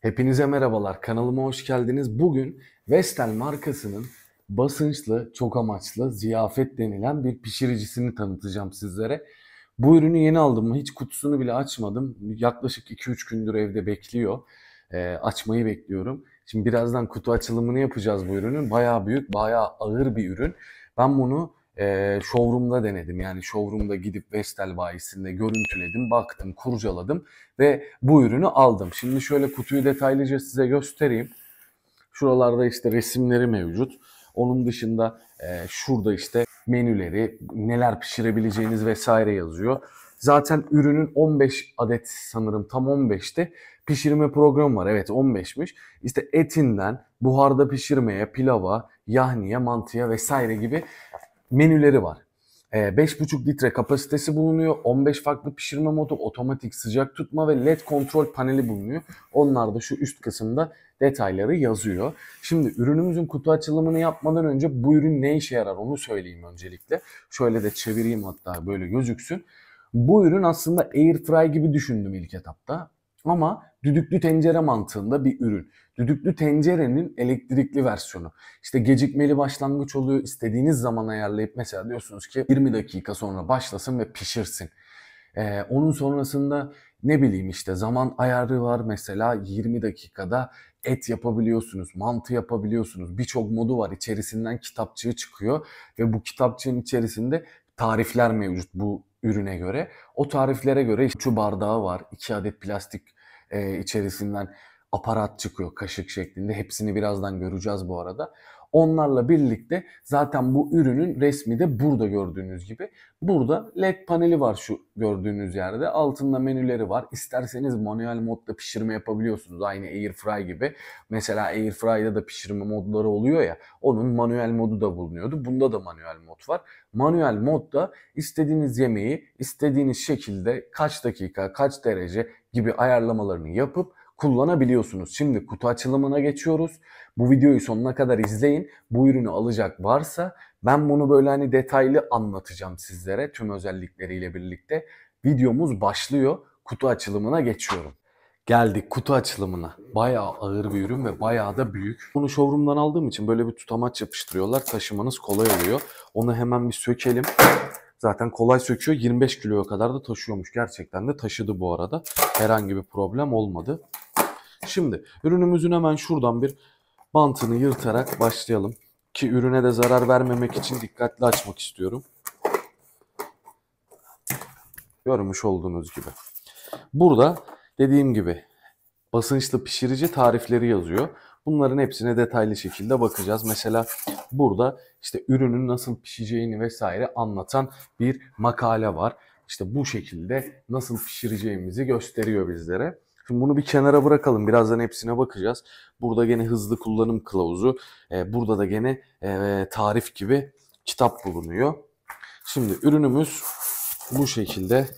Hepinize merhabalar. Kanalıma hoş geldiniz. Bugün Vestel markasının basınçlı, çok amaçlı ziyafet denilen bir pişiricisini tanıtacağım sizlere. Bu ürünü yeni aldım. Hiç kutusunu bile açmadım. Yaklaşık 2-3 gündür evde bekliyor. E, açmayı bekliyorum. Şimdi birazdan kutu açılımını yapacağız bu ürünün. Bayağı büyük, bayağı ağır bir ürün. Ben bunu e, showroom'da denedim. Yani showroom'da gidip Vestel bayisinde görüntüledim, baktım, kurcaladım ve bu ürünü aldım. Şimdi şöyle kutuyu detaylıca size göstereyim. Şuralarda işte resimleri mevcut. Onun dışında e, şurada işte menüleri, neler pişirebileceğiniz vesaire yazıyor. Zaten ürünün 15 adet sanırım tam 15'ti. Pişirme programı var. Evet 15'miş. İşte etinden buharda pişirmeye, pilava, yahniye, mantıya vesaire gibi menüleri var. 5,5 ee, litre kapasitesi bulunuyor. 15 farklı pişirme modu, otomatik sıcak tutma ve led kontrol paneli bulunuyor. Onlar da şu üst kısımda detayları yazıyor. Şimdi ürünümüzün kutu açılımını yapmadan önce bu ürün ne işe yarar onu söyleyeyim öncelikle. Şöyle de çevireyim hatta böyle gözüksün. Bu ürün aslında air fry gibi düşündüm ilk etapta. Ama düdüklü tencere mantığında bir ürün. Düdüklü tencerenin elektrikli versiyonu. İşte gecikmeli başlangıç oluyor. İstediğiniz zaman ayarlayıp mesela diyorsunuz ki 20 dakika sonra başlasın ve pişirsin. Ee, onun sonrasında ne bileyim işte zaman ayarı var mesela 20 dakikada et yapabiliyorsunuz, mantı yapabiliyorsunuz. Birçok modu var. İçerisinden kitapçığı çıkıyor ve bu kitapçığın içerisinde tarifler mevcut bu ürüne göre. O tariflere göre şu bardağı var, iki adet plastik e, içerisinden aparat çıkıyor kaşık şeklinde. Hepsini birazdan göreceğiz bu arada. Onlarla birlikte zaten bu ürünün resmi de burada gördüğünüz gibi. Burada led paneli var şu gördüğünüz yerde. Altında menüleri var. İsterseniz manuel modda pişirme yapabiliyorsunuz. Aynı Airfry gibi. Mesela Airfry'da da pişirme modları oluyor ya. Onun manuel modu da bulunuyordu. Bunda da manuel mod var. Manuel modda istediğiniz yemeği istediğiniz şekilde kaç dakika, kaç derece gibi ayarlamalarını yapıp kullanabiliyorsunuz. Şimdi kutu açılımına geçiyoruz. Bu videoyu sonuna kadar izleyin. Bu ürünü alacak varsa ben bunu böyle hani detaylı anlatacağım sizlere tüm özellikleriyle birlikte. Videomuz başlıyor. Kutu açılımına geçiyorum. Geldik kutu açılımına. Bayağı ağır bir ürün ve bayağı da büyük. Bunu showroom'dan aldığım için böyle bir tutamaç yapıştırıyorlar. Taşımanız kolay oluyor. Onu hemen bir sökelim. Zaten kolay söküyor. 25 kiloya kadar da taşıyormuş. Gerçekten de taşıdı bu arada. Herhangi bir problem olmadı. Şimdi ürünümüzün hemen şuradan bir bantını yırtarak başlayalım. Ki ürüne de zarar vermemek için dikkatli açmak istiyorum. Görmüş olduğunuz gibi. Burada dediğim gibi basınçlı pişirici tarifleri yazıyor. Bunların hepsine detaylı şekilde bakacağız. Mesela burada işte ürünün nasıl pişeceğini vesaire anlatan bir makale var. İşte bu şekilde nasıl pişireceğimizi gösteriyor bizlere. Şimdi bunu bir kenara bırakalım. Birazdan hepsine bakacağız. Burada gene hızlı kullanım kılavuzu. E, burada da gene e, tarif gibi kitap bulunuyor. Şimdi ürünümüz bu şekilde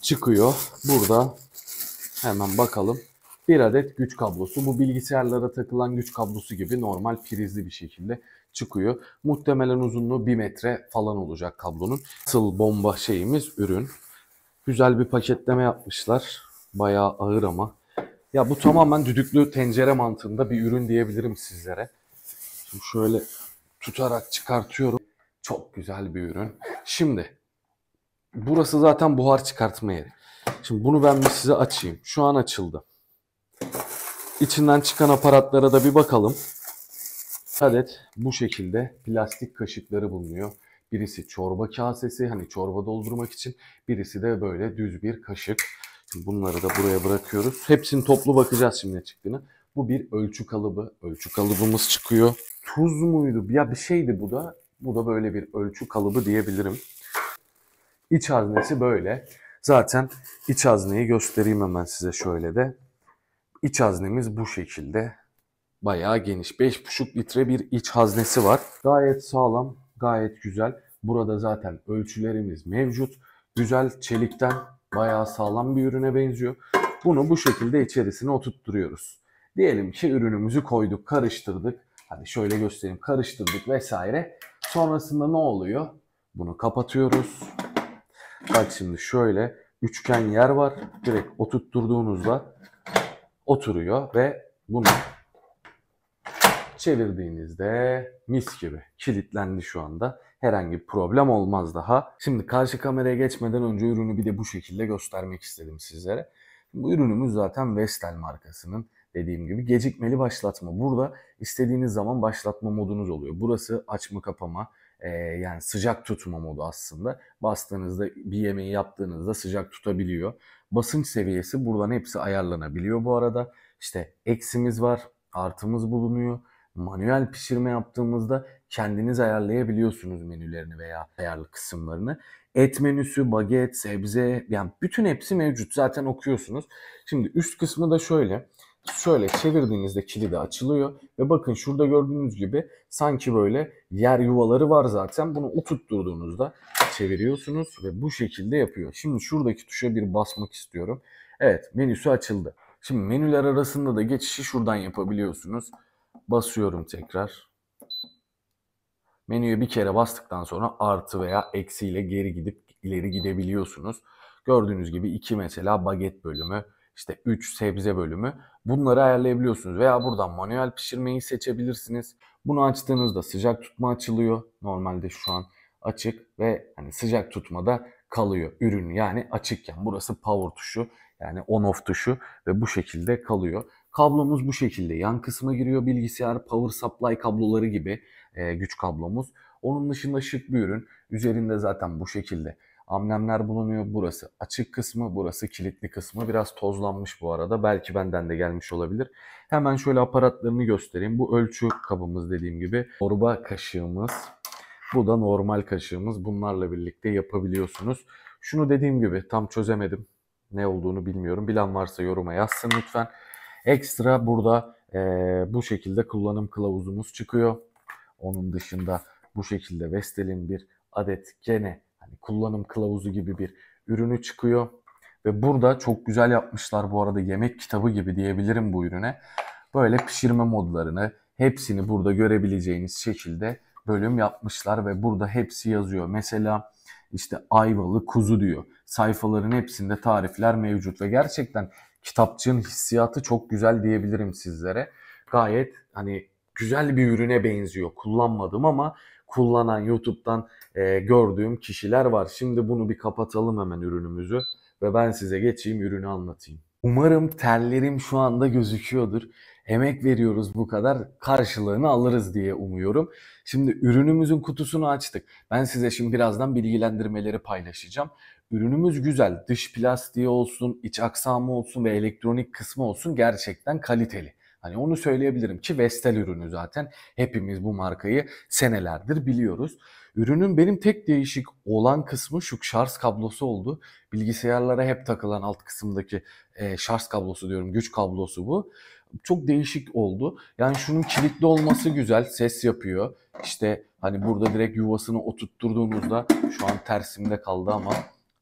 çıkıyor. Burada hemen bakalım. Bir adet güç kablosu. Bu bilgisayarlara takılan güç kablosu gibi normal prizli bir şekilde çıkıyor. Muhtemelen uzunluğu 1 metre falan olacak kablonun. Asıl bomba şeyimiz ürün. Güzel bir paketleme yapmışlar. Bayağı ağır ama. Ya bu tamamen düdüklü tencere mantığında bir ürün diyebilirim sizlere. Şimdi şöyle tutarak çıkartıyorum. Çok güzel bir ürün. Şimdi burası zaten buhar çıkartma yeri. Şimdi bunu ben bir size açayım. Şu an açıldı. İçinden çıkan aparatlara da bir bakalım. Adet bu şekilde plastik kaşıkları bulunuyor. Birisi çorba kasesi hani çorba doldurmak için birisi de böyle düz bir kaşık. Bunları da buraya bırakıyoruz. Hepsini toplu bakacağız şimdi ne çıktığını. Bu bir ölçü kalıbı. Ölçü kalıbımız çıkıyor. Tuz muydu? Ya bir şeydi bu da. Bu da böyle bir ölçü kalıbı diyebilirim. İç haznesi böyle. Zaten iç hazneyi göstereyim hemen size şöyle de. İç haznemiz bu şekilde. Bayağı geniş. 5,5 litre bir iç haznesi var. Gayet sağlam, gayet güzel. Burada zaten ölçülerimiz mevcut. Güzel çelikten Bayağı sağlam bir ürüne benziyor. Bunu bu şekilde içerisine oturtturuyoruz. Diyelim ki ürünümüzü koyduk, karıştırdık. Hadi şöyle göstereyim. Karıştırdık vesaire. Sonrasında ne oluyor? Bunu kapatıyoruz. Bak şimdi şöyle üçgen yer var. Direkt oturtturduğunuzda oturuyor ve bunu Çevirdiğinizde mis gibi kilitlendi şu anda. Herhangi bir problem olmaz daha. Şimdi karşı kameraya geçmeden önce ürünü bir de bu şekilde göstermek istedim sizlere. Bu ürünümüz zaten Vestel markasının dediğim gibi gecikmeli başlatma. Burada istediğiniz zaman başlatma modunuz oluyor. Burası açma kapama e, yani sıcak tutma modu aslında. Bastığınızda bir yemeği yaptığınızda sıcak tutabiliyor. Basınç seviyesi buradan hepsi ayarlanabiliyor bu arada. İşte eksimiz var, artımız bulunuyor manuel pişirme yaptığımızda kendiniz ayarlayabiliyorsunuz menülerini veya ayarlı kısımlarını. Et menüsü, baget, sebze yani bütün hepsi mevcut zaten okuyorsunuz. Şimdi üst kısmı da şöyle. Şöyle çevirdiğinizde kilidi açılıyor ve bakın şurada gördüğünüz gibi sanki böyle yer yuvaları var zaten. Bunu oturtturduğunuzda çeviriyorsunuz ve bu şekilde yapıyor. Şimdi şuradaki tuşa bir basmak istiyorum. Evet menüsü açıldı. Şimdi menüler arasında da geçişi şuradan yapabiliyorsunuz. Basıyorum tekrar. Menüye bir kere bastıktan sonra artı veya eksiyle geri gidip ileri gidebiliyorsunuz. Gördüğünüz gibi iki mesela baget bölümü, işte 3 sebze bölümü bunları ayarlayabiliyorsunuz. Veya buradan manuel pişirmeyi seçebilirsiniz. Bunu açtığınızda sıcak tutma açılıyor. Normalde şu an açık ve hani sıcak tutmada kalıyor ürün yani açıkken. Burası power tuşu yani on off tuşu ve bu şekilde kalıyor. Kablomuz bu şekilde. Yan kısma giriyor bilgisayar, power supply kabloları gibi e, güç kablomuz. Onun dışında şık bir ürün. Üzerinde zaten bu şekilde amlemler bulunuyor. Burası açık kısmı, burası kilitli kısmı. Biraz tozlanmış bu arada. Belki benden de gelmiş olabilir. Hemen şöyle aparatlarını göstereyim. Bu ölçü kabımız dediğim gibi. Torba kaşığımız. Bu da normal kaşığımız. Bunlarla birlikte yapabiliyorsunuz. Şunu dediğim gibi tam çözemedim. Ne olduğunu bilmiyorum. Bilen varsa yoruma yazsın lütfen. Ekstra burada e, bu şekilde kullanım kılavuzumuz çıkıyor. Onun dışında bu şekilde Vestel'in bir adet gene hani kullanım kılavuzu gibi bir ürünü çıkıyor. Ve burada çok güzel yapmışlar bu arada yemek kitabı gibi diyebilirim bu ürüne. Böyle pişirme modlarını hepsini burada görebileceğiniz şekilde bölüm yapmışlar ve burada hepsi yazıyor. Mesela işte ayvalı kuzu diyor. Sayfaların hepsinde tarifler mevcut ve gerçekten kitapçığın hissiyatı çok güzel diyebilirim sizlere. Gayet hani güzel bir ürüne benziyor. Kullanmadım ama kullanan YouTube'dan e, gördüğüm kişiler var. Şimdi bunu bir kapatalım hemen ürünümüzü ve ben size geçeyim ürünü anlatayım. Umarım terlerim şu anda gözüküyordur emek veriyoruz bu kadar karşılığını alırız diye umuyorum. Şimdi ürünümüzün kutusunu açtık. Ben size şimdi birazdan bilgilendirmeleri paylaşacağım. Ürünümüz güzel. Dış plastiği olsun, iç aksamı olsun ve elektronik kısmı olsun gerçekten kaliteli. Hani onu söyleyebilirim ki Vestel ürünü zaten. Hepimiz bu markayı senelerdir biliyoruz. Ürünün benim tek değişik olan kısmı şu şarj kablosu oldu. Bilgisayarlara hep takılan alt kısımdaki e, şarj kablosu diyorum, güç kablosu bu. Çok değişik oldu. Yani şunun kilitli olması güzel, ses yapıyor. İşte hani burada direkt yuvasını oturtturduğunuzda şu an tersimde kaldı ama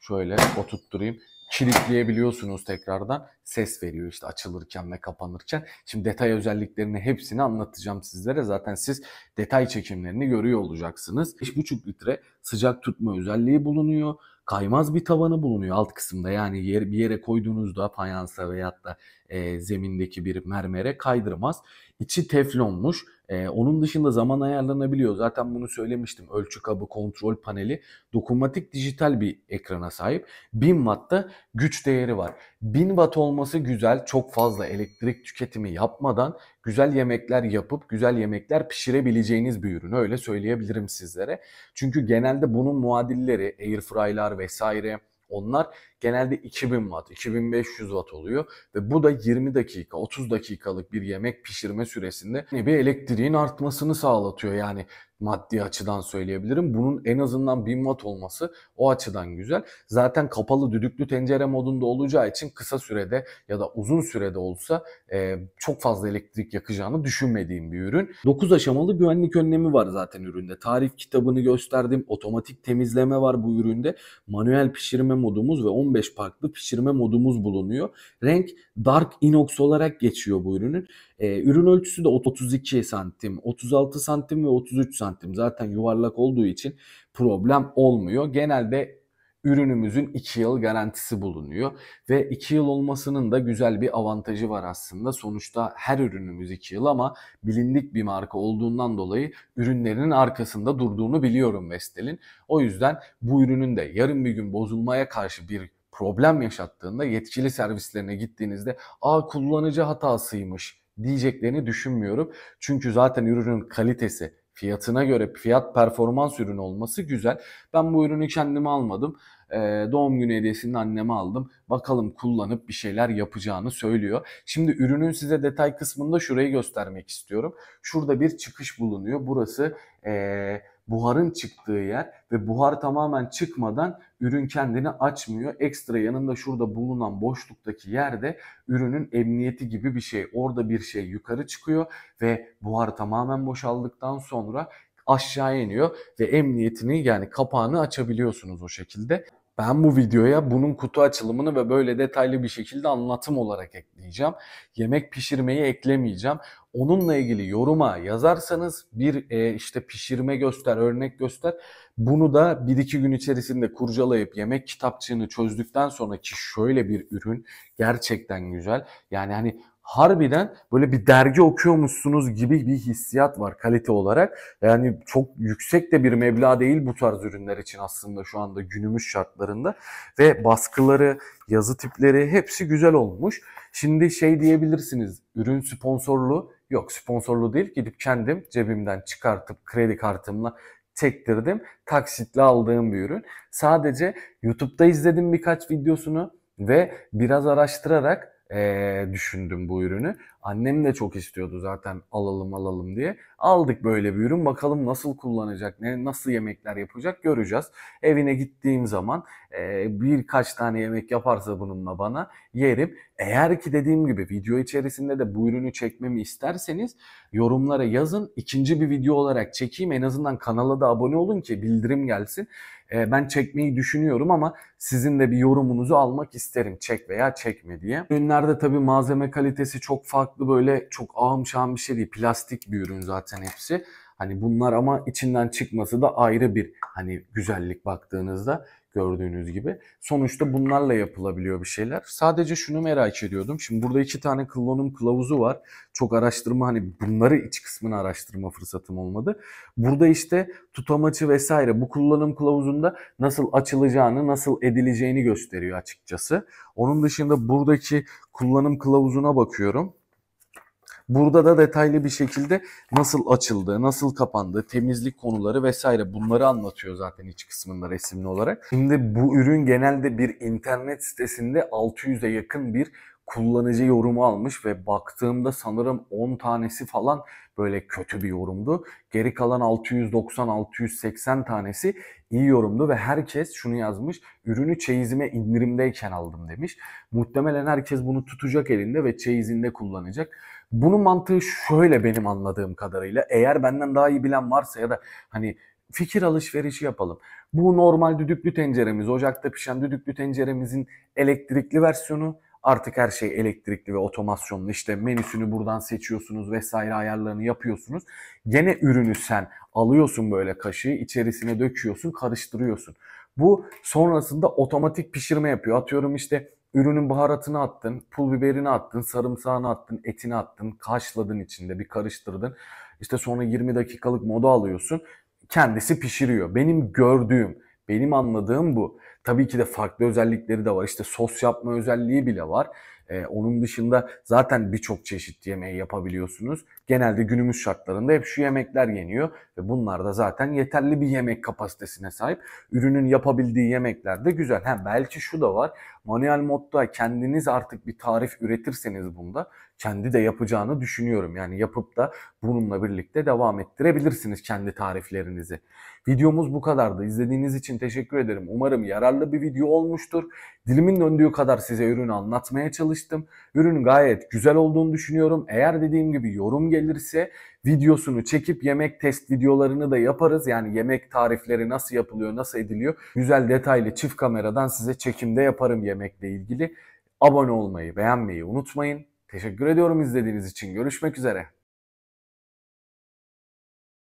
şöyle oturtturayım kilitleyebiliyorsunuz tekrardan. Ses veriyor işte açılırken ve kapanırken. Şimdi detay özelliklerini hepsini anlatacağım sizlere. Zaten siz detay çekimlerini görüyor olacaksınız. 5,5 litre sıcak tutma özelliği bulunuyor. Kaymaz bir tavanı bulunuyor alt kısımda. Yani yer, bir yere koyduğunuzda fayansa veyahut da e, zemindeki bir mermere kaydırmaz. İçi teflonmuş ee, onun dışında zaman ayarlanabiliyor. Zaten bunu söylemiştim. Ölçü kabı, kontrol paneli dokunmatik dijital bir ekrana sahip. 1000 Watt'ta güç değeri var. 1000 Watt olması güzel. Çok fazla elektrik tüketimi yapmadan güzel yemekler yapıp güzel yemekler pişirebileceğiniz bir ürün. Öyle söyleyebilirim sizlere. Çünkü genelde bunun muadilleri airfryer'lar vesaire onlar genelde 2000 watt, 2500 watt oluyor ve bu da 20 dakika, 30 dakikalık bir yemek pişirme süresinde bir elektriğin artmasını sağlatıyor. Yani maddi açıdan söyleyebilirim. Bunun en azından 1000 watt olması o açıdan güzel. Zaten kapalı düdüklü tencere modunda olacağı için kısa sürede ya da uzun sürede olsa e, çok fazla elektrik yakacağını düşünmediğim bir ürün. 9 aşamalı güvenlik önlemi var zaten üründe. Tarif kitabını gösterdim. Otomatik temizleme var bu üründe. Manuel pişirme modumuz ve 10 15 farklı pişirme modumuz bulunuyor. Renk dark inox olarak geçiyor bu ürünün. E, ürün ölçüsü de 32 santim, 36 santim ve 33 santim. Zaten yuvarlak olduğu için problem olmuyor. Genelde ürünümüzün 2 yıl garantisi bulunuyor. Ve 2 yıl olmasının da güzel bir avantajı var aslında. Sonuçta her ürünümüz 2 yıl ama bilindik bir marka olduğundan dolayı ürünlerinin arkasında durduğunu biliyorum Vestel'in. O yüzden bu ürünün de yarın bir gün bozulmaya karşı bir problem yaşattığında yetkili servislerine gittiğinizde "Aa kullanıcı hatasıymış." diyeceklerini düşünmüyorum. Çünkü zaten ürünün kalitesi fiyatına göre fiyat performans ürünü olması güzel. Ben bu ürünü kendime almadım. Ee, doğum günü hediyesini anneme aldım. Bakalım kullanıp bir şeyler yapacağını söylüyor. Şimdi ürünün size detay kısmında şurayı göstermek istiyorum. Şurada bir çıkış bulunuyor. Burası ee, buharın çıktığı yer ve buhar tamamen çıkmadan ürün kendini açmıyor. Ekstra yanında şurada bulunan boşluktaki yerde ürünün emniyeti gibi bir şey. Orada bir şey yukarı çıkıyor ve buhar tamamen boşaldıktan sonra aşağı iniyor ve emniyetini yani kapağını açabiliyorsunuz o şekilde. Ben bu videoya bunun kutu açılımını ve böyle detaylı bir şekilde anlatım olarak ekleyeceğim. Yemek pişirmeyi eklemeyeceğim. Onunla ilgili yoruma yazarsanız bir e, işte pişirme göster, örnek göster. Bunu da bir iki gün içerisinde kurcalayıp yemek kitapçığını çözdükten sonraki şöyle bir ürün gerçekten güzel. Yani hani harbiden böyle bir dergi okuyormuşsunuz gibi bir hissiyat var kalite olarak. Yani çok yüksek de bir meblağ değil bu tarz ürünler için aslında şu anda günümüz şartlarında. Ve baskıları, yazı tipleri hepsi güzel olmuş. Şimdi şey diyebilirsiniz ürün sponsorlu yok sponsorlu değil gidip kendim cebimden çıkartıp kredi kartımla çektirdim. Taksitle aldığım bir ürün. Sadece YouTube'da izledim birkaç videosunu ve biraz araştırarak düşündüm bu ürünü. Annem de çok istiyordu zaten alalım alalım diye. Aldık böyle bir ürün bakalım nasıl kullanacak, ne nasıl yemekler yapacak göreceğiz. Evine gittiğim zaman e, birkaç tane yemek yaparsa bununla bana yerim. Eğer ki dediğim gibi video içerisinde de bu ürünü çekmemi isterseniz yorumlara yazın. İkinci bir video olarak çekeyim en azından kanala da abone olun ki bildirim gelsin. E, ben çekmeyi düşünüyorum ama sizin de bir yorumunuzu almak isterim çek veya çekme diye. Ürünlerde tabii malzeme kalitesi çok farklı farklı böyle çok ağım bir şey değil. Plastik bir ürün zaten hepsi. Hani bunlar ama içinden çıkması da ayrı bir hani güzellik baktığınızda gördüğünüz gibi. Sonuçta bunlarla yapılabiliyor bir şeyler. Sadece şunu merak ediyordum. Şimdi burada iki tane klonum kılavuzu var. Çok araştırma hani bunları iç kısmını araştırma fırsatım olmadı. Burada işte tutamacı vesaire bu kullanım kılavuzunda nasıl açılacağını, nasıl edileceğini gösteriyor açıkçası. Onun dışında buradaki kullanım kılavuzuna bakıyorum. Burada da detaylı bir şekilde nasıl açıldı, nasıl kapandı, temizlik konuları vesaire bunları anlatıyor zaten iç kısmında resimli olarak. Şimdi bu ürün genelde bir internet sitesinde 600'e yakın bir kullanıcı yorumu almış ve baktığımda sanırım 10 tanesi falan böyle kötü bir yorumdu. Geri kalan 690-680 tanesi iyi yorumdu ve herkes şunu yazmış. Ürünü çeyizime indirimdeyken aldım demiş. Muhtemelen herkes bunu tutacak elinde ve çeyizinde kullanacak. Bunun mantığı şöyle benim anladığım kadarıyla. Eğer benden daha iyi bilen varsa ya da hani fikir alışverişi yapalım. Bu normal düdüklü tenceremiz, ocakta pişen düdüklü tenceremizin elektrikli versiyonu. Artık her şey elektrikli ve otomasyonlu. İşte menüsünü buradan seçiyorsunuz vesaire ayarlarını yapıyorsunuz. Gene ürünü sen alıyorsun böyle kaşığı içerisine döküyorsun, karıştırıyorsun. Bu sonrasında otomatik pişirme yapıyor. Atıyorum işte Ürünün baharatını attın, pul biberini attın, sarımsağını attın, etini attın, kaşladın içinde bir karıştırdın. İşte sonra 20 dakikalık moda alıyorsun. Kendisi pişiriyor. Benim gördüğüm, benim anladığım bu. Tabii ki de farklı özellikleri de var. İşte sos yapma özelliği bile var. Ee, onun dışında zaten birçok çeşit yemeği yapabiliyorsunuz. Genelde günümüz şartlarında hep şu yemekler yeniyor ve bunlar da zaten yeterli bir yemek kapasitesine sahip. Ürünün yapabildiği yemekler de güzel. Ha, belki şu da var. Manuel modda kendiniz artık bir tarif üretirseniz bunda kendi de yapacağını düşünüyorum. Yani yapıp da bununla birlikte devam ettirebilirsiniz kendi tariflerinizi. Videomuz bu kadardı. İzlediğiniz için teşekkür ederim. Umarım yarar yararlı bir video olmuştur. Dilimin döndüğü kadar size ürünü anlatmaya çalıştım. Ürün gayet güzel olduğunu düşünüyorum. Eğer dediğim gibi yorum gelirse videosunu çekip yemek test videolarını da yaparız. Yani yemek tarifleri nasıl yapılıyor, nasıl ediliyor. Güzel detaylı çift kameradan size çekimde yaparım yemekle ilgili. Abone olmayı, beğenmeyi unutmayın. Teşekkür ediyorum izlediğiniz için. Görüşmek üzere.